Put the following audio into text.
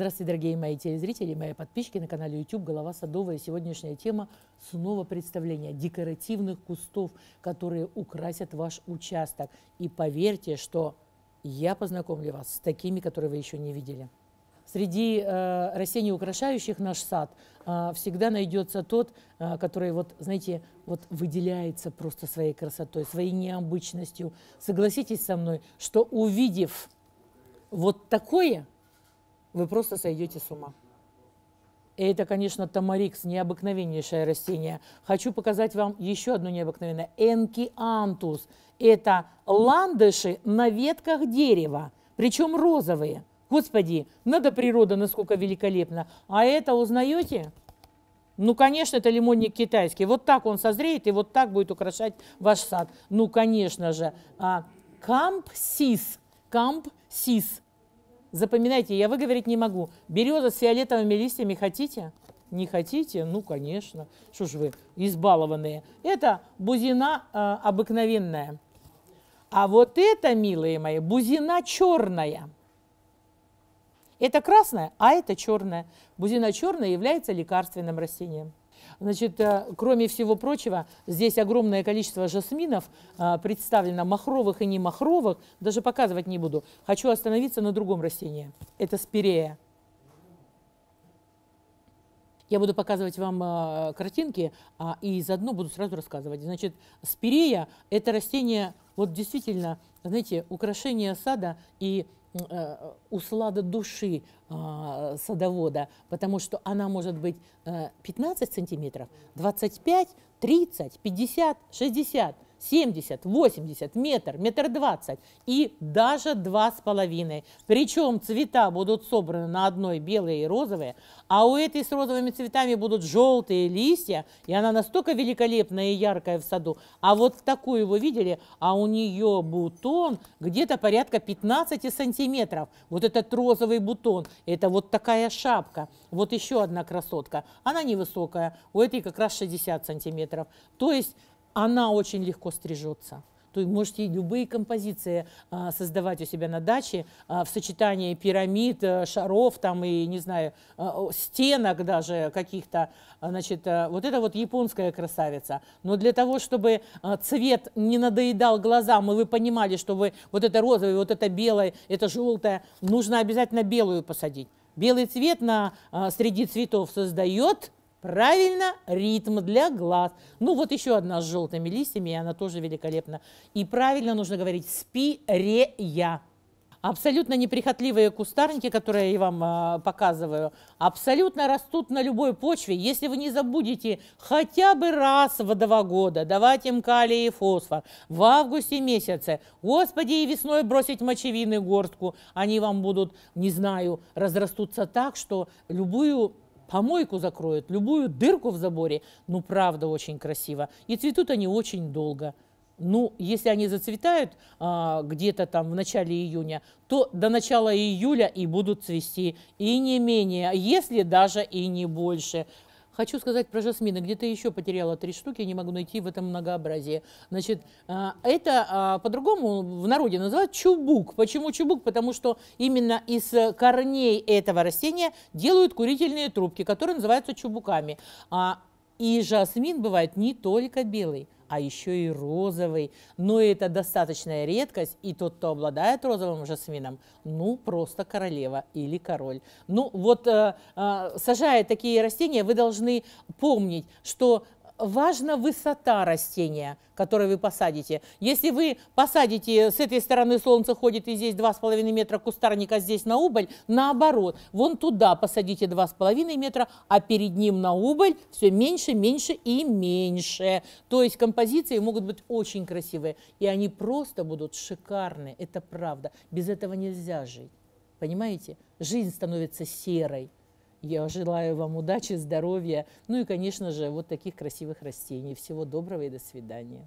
Здравствуйте, дорогие мои телезрители, мои подписчики на канале YouTube «Голова садовая». Сегодняшняя тема – снова представление декоративных кустов, которые украсят ваш участок. И поверьте, что я познакомлю вас с такими, которые вы еще не видели. Среди э, растений, украшающих наш сад, э, всегда найдется тот, э, который, вот, знаете, вот выделяется просто своей красотой, своей необычностью. Согласитесь со мной, что увидев вот такое – вы просто сойдете с ума. И это, конечно, тамарикс, необыкновеннейшее растение. Хочу показать вам еще одно необыкновенное. Энкиантус. Это ландыши на ветках дерева, причем розовые. Господи, надо природа, насколько великолепна. А это узнаете? Ну, конечно, это лимонник китайский. Вот так он созреет и вот так будет украшать ваш сад. Ну, конечно же. А, кампсис. Кампсис Запоминайте, я выговорить не могу. Береза с фиолетовыми листьями хотите? Не хотите? Ну, конечно. Что ж вы, избалованные. Это бузина э, обыкновенная. А вот это, милые мои, бузина черная. Это красная, а это черная. Бузина черная является лекарственным растением. Значит, э, кроме всего прочего, здесь огромное количество жасминов э, представлено, махровых и не махровых, даже показывать не буду. Хочу остановиться на другом растении. Это спирея. Я буду показывать вам э, картинки, а, и заодно буду сразу рассказывать. Значит, спирея – это растение, вот действительно, знаете, украшение сада и Э, услада души а, садовода, потому что она может быть 15 э, сантиметров, 25, 30, 50, 60. 70, 80, метр, метр двадцать и даже два с половиной. Причем цвета будут собраны на одной белые и розовые, а у этой с розовыми цветами будут желтые листья, и она настолько великолепная и яркая в саду. А вот такую вы видели, а у нее бутон где-то порядка 15 сантиметров. Вот этот розовый бутон, это вот такая шапка. Вот еще одна красотка. Она невысокая, у этой как раз 60 сантиметров. То есть она очень легко стрижется. То есть можете любые композиции а, создавать у себя на даче а, в сочетании пирамид, э, шаров там и, не знаю, э, стенок даже каких-то. Значит, э, вот это вот японская красавица. Но для того, чтобы цвет не надоедал глазам, и вы понимали, что вы вот это розовое, вот это белое, это желтое, нужно обязательно белую посадить. Белый цвет на, среди цветов создает Правильно, ритм для глаз. Ну вот еще одна с желтыми листьями, и она тоже великолепна. И правильно нужно говорить спирея. Абсолютно неприхотливые кустарники, которые я вам э, показываю, абсолютно растут на любой почве. Если вы не забудете хотя бы раз в два года давать им калий и фосфор в августе месяце, господи, и весной бросить мочевины горстку, они вам будут, не знаю, разрастутся так, что любую помойку закроют, любую дырку в заборе. Ну, правда, очень красиво. И цветут они очень долго. Ну, если они зацветают а, где-то там в начале июня, то до начала июля и будут цвести и не менее, если даже и не больше. Хочу сказать про жасмины. Где-то еще потеряла три штуки, не могу найти в этом многообразии. Значит, а, это а, по-другому в народе называют чубук. Почему чубук? Потому что именно из корней этого растения делают курительные трубки, которые называются чубуками. А, и жасмин бывает не только белый, а еще и розовый. Но это достаточная редкость, и тот, кто обладает розовым жасмином, ну, просто королева или король. Ну, вот э, э, сажая такие растения, вы должны помнить, что важна высота растения, которое вы посадите. Если вы посадите, э, с этой стороны солнце ходит, и здесь 2,5 метра кустарника, а здесь на убыль, наоборот, вон туда посадите 2,5 метра, а перед ним на убыль все меньше, меньше и меньше. То есть композиции могут быть очень красивые, и они просто будут шикарные, это правда. Без этого нельзя жить, понимаете? Жизнь становится серой. Я желаю вам удачи, здоровья, ну и, конечно же, вот таких красивых растений. Всего доброго и до свидания.